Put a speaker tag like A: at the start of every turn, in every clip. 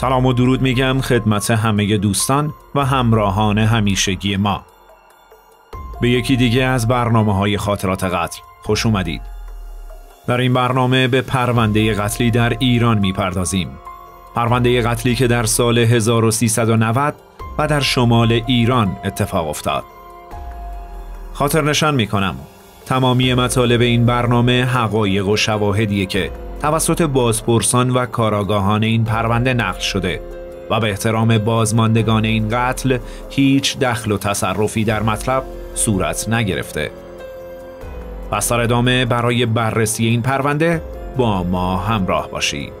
A: سلام و درود میگم خدمت همه دوستان و همراهان همیشگی ما به یکی دیگه از برنامه های خاطرات قتل خوش اومدید در این برنامه به پرونده قتلی در ایران میپردازیم پرونده قتلی که در سال 1390 و در شمال ایران اتفاق افتاد خاطر نشان میکنم تمامی مطالب این برنامه حقایق و شواهدیه که توسط بازپرسان و کاراگاهان این پرونده نقل شده و به احترام بازماندگان این قتل هیچ دخل و تصرفی در مطلب صورت نگرفته. پس در ادامه برای بررسی این پرونده با ما همراه باشید.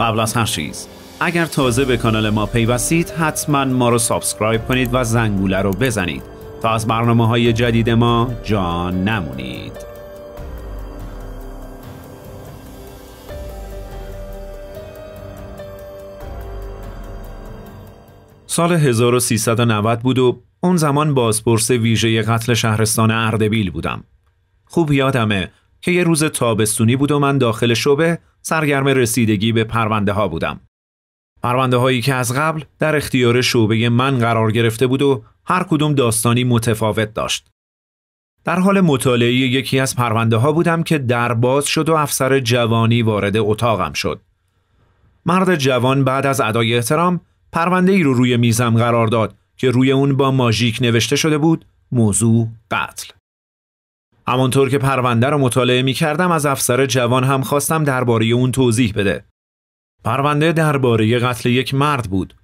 A: قبل از هر چیز اگر تازه به کانال ما پیوستید حتما ما رو سابسکرایب کنید و زنگوله رو بزنید تا از برنامه های جدید ما جان نمونید. سال 1390 بود و اون زمان بازپرس ویژه قتل شهرستان اردبیل بودم. خوب یادمه که یه روز تابستونی بود و من داخل شعبه سرگرم رسیدگی به پرونده ها بودم. پرونده هایی که از قبل در اختیار شعبه من قرار گرفته بود و هر کدوم داستانی متفاوت داشت. در حال مطالعه یکی از پرونده ها بودم که در باز شد و افسر جوانی وارد اتاقم شد. مرد جوان بعد از ادای احترام پرونده ای رو روی میزم قرار داد که روی اون با ماژیک نوشته شده بود موضوع قتل. همانطور که پرونده رو مطالعه می کردم از افسر جوان هم خواستم درباره اون توضیح بده. پرونده درباره قتل یک مرد بود.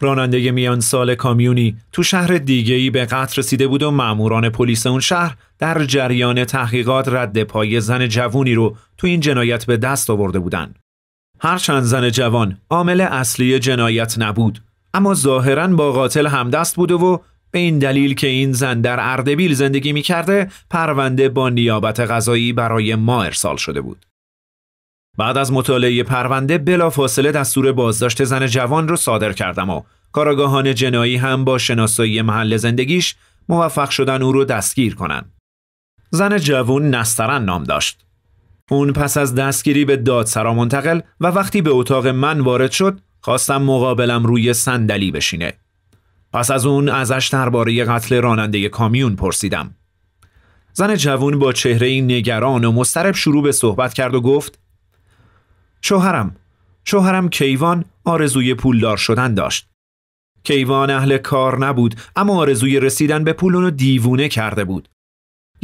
A: راننده میان سال کامیونی تو شهر دیگه ای به قتل رسیده بود و ماموران پلیس اون شهر در جریان تحقیقات رد پای زن جوونی رو تو این جنایت به دست آورده بودند. هرچند زن جوان عامل اصلی جنایت نبود اما ظاهرا با قاتل همدست بوده و به این دلیل که این زن در اردبیل زندگی می کرده پرونده با نیابت غذایی برای ما ارسال شده بود. بعد از مطالعه پرونده بلافاصله دستور بازداشت زن جوان رو صادر کردم و کاراگاهان جنایی هم با شناسایی محل زندگیش موفق شدن او را دستگیر کنند. زن جوان نسترن نام داشت. اون پس از دستگیری به دادسرا منتقل و وقتی به اتاق من وارد شد خواستم مقابلم روی صندلی بشینه. پس از اون ازش درباره قتل راننده کامیون پرسیدم. زن جوون با چهره نگران و مسترب شروع به صحبت کرد و گفت شوهرم شوهرم کیوان آرزوی پولدار شدن داشت. کیوان اهل کار نبود اما آرزوی رسیدن به پولونو دیوونه کرده بود.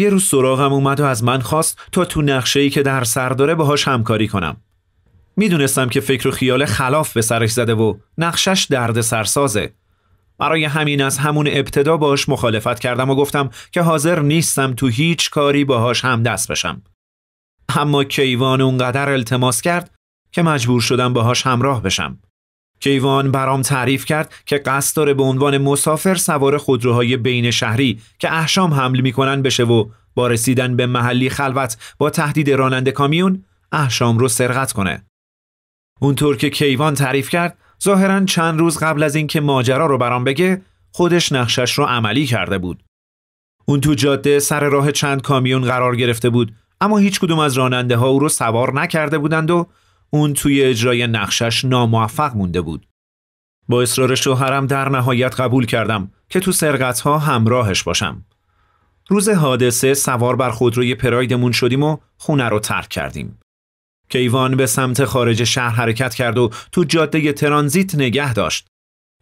A: یه روز سراغم اومد و از من خواست تا تو نقشه‌ای که در سر داره باهاش همکاری کنم. میدونستم که فکر و خیال خلاف به سرش زده و نقشش درد سرسازه. برای همین از همون ابتدا باش مخالفت کردم و گفتم که حاضر نیستم تو هیچ کاری باهاش دست بشم. اما کیوان اونقدر التماس کرد که مجبور شدم باهاش همراه بشم. کیوان برام تعریف کرد که قصد داره به عنوان مسافر سوار خودروهای بین شهری که احشام حمل میکنن بشه و با رسیدن به محلی خلوت با تهدید راننده کامیون احشام رو سرقت کنه. اونطور که کیوان تعریف کرد ظاهرا چند روز قبل از اینکه ماجرا رو برام بگه خودش نقشش رو عملی کرده بود. اون تو جاده سر راه چند کامیون قرار گرفته بود اما هیچ کدوم از راننده ها او رو سوار نکرده بودند و اون توی اجرای نقشش ناموفق مونده بود. با اصرار شوهرم در نهایت قبول کردم که تو ها همراهش باشم. روز حادثه سوار بر خودروی پرایدمون شدیم و خونه رو ترک کردیم. کیوان به سمت خارج شهر حرکت کرد و تو جاده ترانزیت نگه داشت.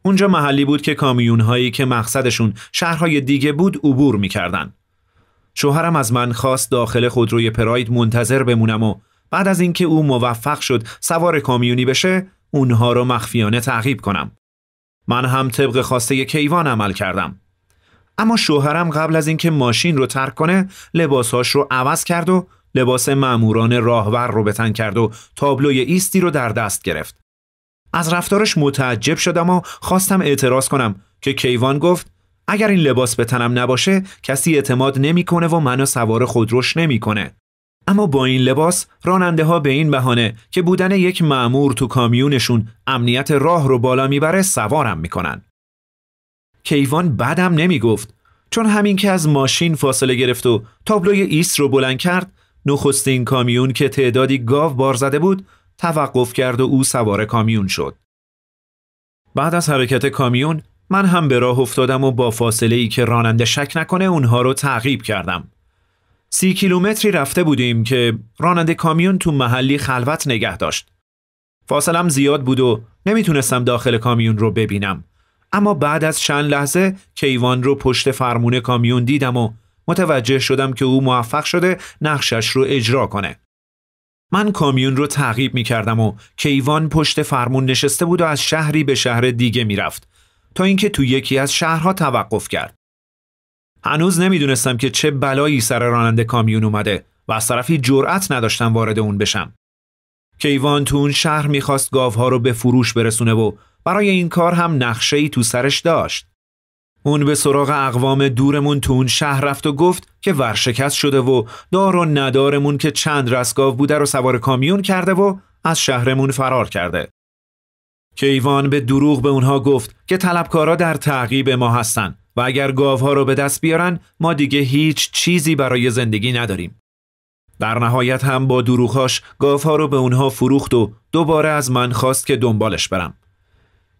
A: اونجا محلی بود که کامیون هایی که مقصدشون شهرهای دیگه بود عبور میکردن. شوهرم از من خواست داخل خودروی پراید منتظر بمونم و بعد از اینکه او موفق شد سوار کامیونی بشه اونها رو مخفیانه تعقیب کنم من هم طبق خواسته کیوان عمل کردم اما شوهرم قبل از اینکه ماشین رو ترک کنه لباساش رو عوض کرد و لباس ماموران راهور رو بتن کرد و تابلوی ایستی رو در دست گرفت از رفتارش متعجب شدم و خواستم اعتراض کنم که کیوان گفت اگر این لباس به تنم نباشه کسی اعتماد نمیکنه و منو سوار خودروش نمیکنه اما با این لباس راننده ها به این بهانه که بودن یک معمور تو کامیونشون امنیت راه رو بالا میبره سوارم میکنن. کیوان بدم نمیگفت چون همین که از ماشین فاصله گرفت و تابلوی ایست رو بلند کرد نخستین کامیون که تعدادی گاو بار زده بود توقف کرد و او سوار کامیون شد. بعد از حرکت کامیون من هم به راه افتادم و با فاصله ای که راننده شک نکنه اونها رو تعقیب کردم. سی کیلومتری رفته بودیم که راننده کامیون تو محلی خلوت نگه داشت. فاصلم زیاد بود و نمیتونستم داخل کامیون رو ببینم. اما بعد از چند لحظه کیوان رو پشت فرمون کامیون دیدم و متوجه شدم که او موفق شده نقشش رو اجرا کنه. من کامیون رو تعقیب می کردم و کیوان پشت فرمون نشسته بود و از شهری به شهر دیگه میرفت تا اینکه تو یکی از شهرها توقف کرد. هنوز نمیدونستم که چه بلایی سر راننده کامیون اومده و از طرفی جرأت نداشتم وارد اون بشم. کیوان تو اون شهر میخواست گاوها رو به فروش برسونه و برای این کار هم نقشه‌ای تو سرش داشت. اون به سراغ اقوام دورمون تو اون شهر رفت و گفت که ورشکست شده و دار و ندارمون که چند رسگاو بوده رو سوار کامیون کرده و از شهرمون فرار کرده. کیوان به دروغ به اونها گفت که طلبکارا در تعقیب ما هستن و اگر گاوها رو به دست بیارن ما دیگه هیچ چیزی برای زندگی نداریم. در نهایت هم با دروغهاش گاوها رو به اونها فروخت و دوباره از من خواست که دنبالش برم.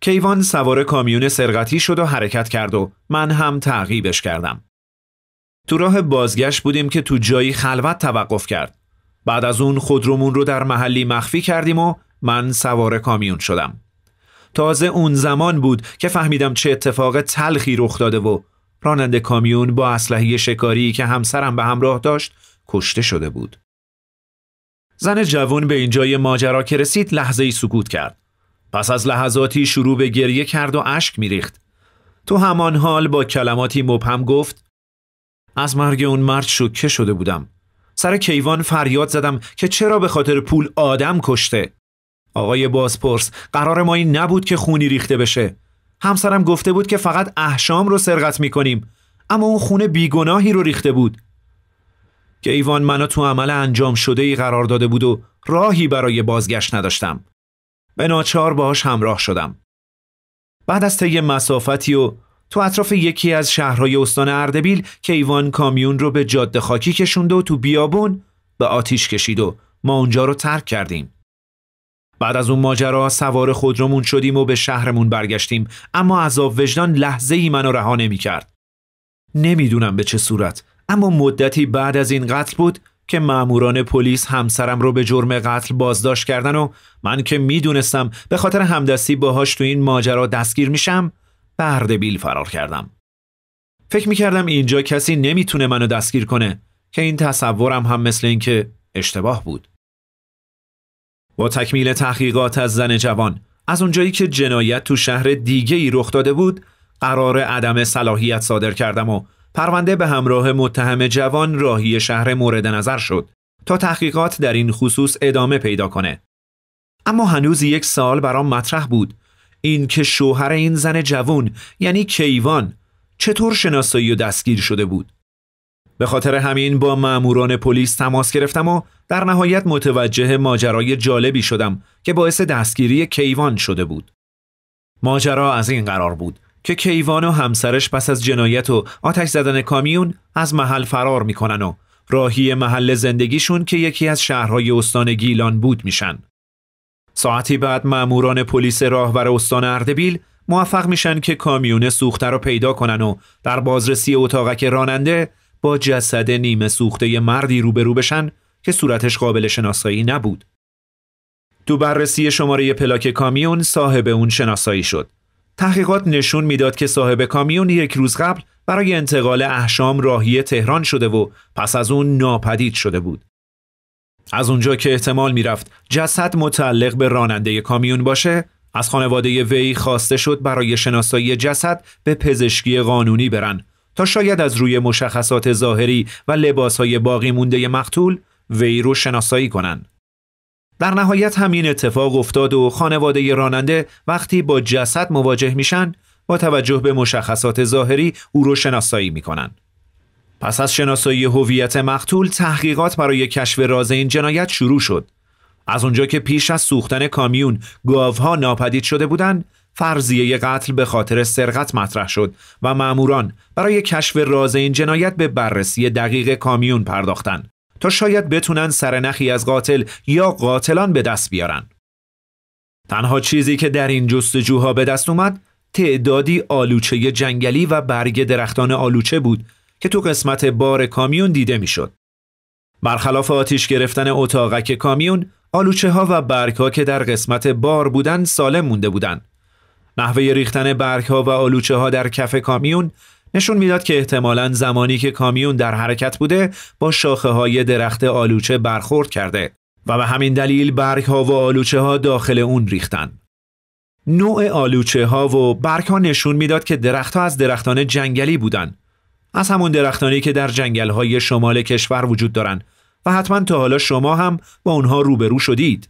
A: کیوان سوار کامیون سرقتی شد و حرکت کرد و من هم تعقیبش کردم. تو راه بازگشت بودیم که تو جایی خلوت توقف کرد. بعد از اون خودرومون رو در محلی مخفی کردیم و من سوار کامیون شدم. تازه اون زمان بود که فهمیدم چه اتفاق تلخی رخ داده و راننده کامیون با اسلحه شکاری که همسرم به همراه داشت کشته شده بود. زن جوان به اینجای ماجرا که رسید لحظه ای سکوت کرد. پس از لحظاتی شروع به گریه کرد و اشک میریخت. تو همان حال با کلماتی مبهم گفت از مرگ اون مرد شکه شده بودم. سر کیوان فریاد زدم که چرا به خاطر پول آدم کشته؟ آقای بازپرس قرار ما این نبود که خونی ریخته بشه همسرم گفته بود که فقط احشام رو سرقت میکنیم اما اون خونه بیگناهی رو ریخته بود که ایوان منو تو عمل انجام شده ای قرار داده بود و راهی برای بازگشت نداشتم به ناچار باهاش همراه شدم بعد از طی مسافتی و تو اطراف یکی از شهرهای استان اردبیل که ایوان کامیون رو به جاده خاکی کشوند و تو بیابون به آتیش کشید و ما اونجا رو ترک کردیم بعد از اون ماجرا سوار خودرومون شدیم و به شهرمون برگشتیم اما عذاب وجدان لحظه ای منو رها نمیکرد. نمیدونم به چه صورت اما مدتی بعد از این قتل بود که ماموران پلیس همسرم رو به جرم قتل بازداشت کردن و من که میدونستم به خاطر همدستی باهاش تو این ماجرا دستگیر میشم به بیل فرار کردم. فکر میکردم اینجا کسی نمیتونه منو دستگیر کنه که این تصورم هم مثل اینکه اشتباه بود. با تکمیل تحقیقات از زن جوان از اونجایی که جنایت تو شهر دیگه ای رخ داده بود قرار عدم صلاحیت صادر کردم و پرونده به همراه متهم جوان راهی شهر مورد نظر شد تا تحقیقات در این خصوص ادامه پیدا کنه اما هنوز یک سال برام مطرح بود این که شوهر این زن جوان یعنی کیوان چطور شناسایی و دستگیر شده بود به خاطر همین با ماموران پلیس تماس گرفتم و در نهایت متوجه ماجرای جالبی شدم که باعث دستگیری کیوان شده بود. ماجرا از این قرار بود که کیوان و همسرش پس از جنایت و آتش زدن کامیون از محل فرار میکنن و راهی محل زندگیشون که یکی از شهرهای استان گیلان بود میشن. ساعتی بعد ماموران پلیس راهور استان اردبیل موفق میشن که کامیون سوخته رو پیدا کنن و در بازرسی اتاقک راننده با جسد نیمه سوخته مردی روبرو بشن که صورتش قابل شناسایی نبود. تو بررسی شماره پلاک کامیون صاحب اون شناسایی شد. تحقیقات نشون میداد که صاحب کامیون یک روز قبل برای انتقال احشام راهی تهران شده و پس از اون ناپدید شده بود. از اونجا که احتمال میرفت جسد متعلق به راننده کامیون باشه، از خانواده وی خواسته شد برای شناسایی جسد به پزشکی قانونی برن تا شاید از روی مشخصات ظاهری و لباسهای باقی مونده مقتول وی رو شناسایی کنند. در نهایت همین اتفاق افتاد و خانواده راننده وقتی با جسد مواجه میشن با توجه به مشخصات ظاهری او رو شناسایی میکنن. پس از شناسایی هویت مقتول تحقیقات برای کشف راز این جنایت شروع شد. از اونجا که پیش از سوختن کامیون گاوها ناپدید شده بودند، فرضیه قتل به خاطر سرقت مطرح شد و ماموران برای کشف راز این جنایت به بررسی دقیق کامیون پرداختند تا شاید بتونن سرنخی از قاتل یا قاتلان به دست بیارن. تنها چیزی که در این جستجوها به دست اومد تعدادی آلوچه جنگلی و برگ درختان آلوچه بود که تو قسمت بار کامیون دیده میشد. برخلاف آتیش گرفتن اتاقک کامیون، آلوچه ها و برگ ها که در قسمت بار بودن سالم مونده بودند نحوه ریختن برگ ها و آلوچه ها در کف کامیون نشون میداد که احتمالا زمانی که کامیون در حرکت بوده با شاخه های درخت آلوچه برخورد کرده و به همین دلیل برگ ها و آلوچه ها داخل اون ریختن. نوع آلوچه ها و برک ها نشون میداد که ها از درختان جنگلی بودن. از همون درختانی که در جنگل های شمال کشور وجود دارن و حتما تا حالا شما هم با اونها روبرو شدید.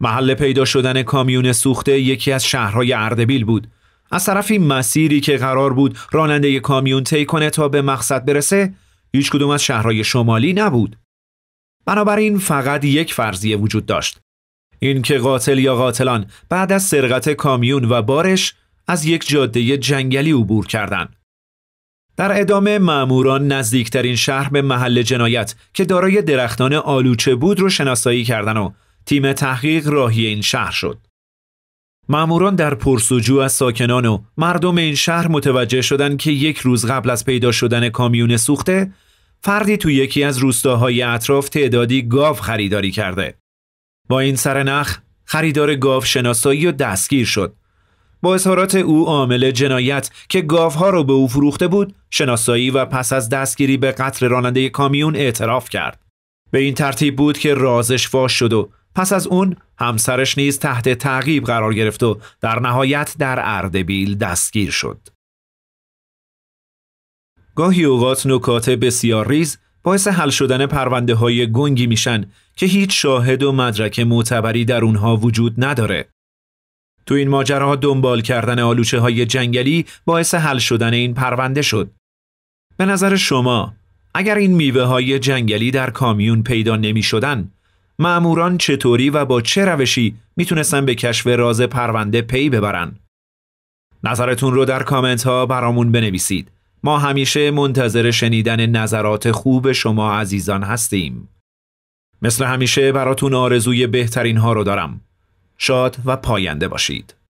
A: محل پیدا شدن کامیون سوخته یکی از شهرهای اردبیل بود. از طرفی مسیری که قرار بود راننده کامیون طی کنه تا به مقصد برسه، هیچ کدوم از شهرهای شمالی نبود. بنابراین فقط یک فرضیه وجود داشت. اینکه قاتل یا قاتلان بعد از سرقت کامیون و بارش از یک جاده جنگلی عبور کردند. در ادامه ماموران نزدیکترین شهر به محل جنایت که دارای درختان آلوچه بود رو شناسایی کردن و تیم تحقیق راهی این شهر شد. ماموران در پرسجو از ساکنان و مردم این شهر متوجه شدند که یک روز قبل از پیدا شدن کامیون سوخته فردی تو یکی از روستاهای اطراف تعدادی گاو خریداری کرده. با این سرنخ خریدار گاو شناسایی و دستگیر شد. با اظهارات او عامل جنایت که گاوها را به او فروخته بود شناسایی و پس از دستگیری به قطر راننده کامیون اعتراف کرد. به این ترتیب بود که رازش فاش شد و پس از اون همسرش نیز تحت تعقیب قرار گرفت و در نهایت در اردبیل دستگیر شد. گاهی اوقات نکات بسیار ریز باعث حل شدن پرونده های گنگی میشن که هیچ شاهد و مدرک معتبری در اونها وجود نداره. تو این ماجرا دنبال کردن آلوچه های جنگلی باعث حل شدن این پرونده شد. به نظر شما اگر این میوه های جنگلی در کامیون پیدا نمی شدن معموران چطوری و با چه روشی میتونستن به کشف راز پرونده پی ببرن؟ نظرتون رو در کامنت ها برامون بنویسید. ما همیشه منتظر شنیدن نظرات خوب شما عزیزان هستیم. مثل همیشه براتون آرزوی بهترین ها رو دارم. شاد و پاینده باشید.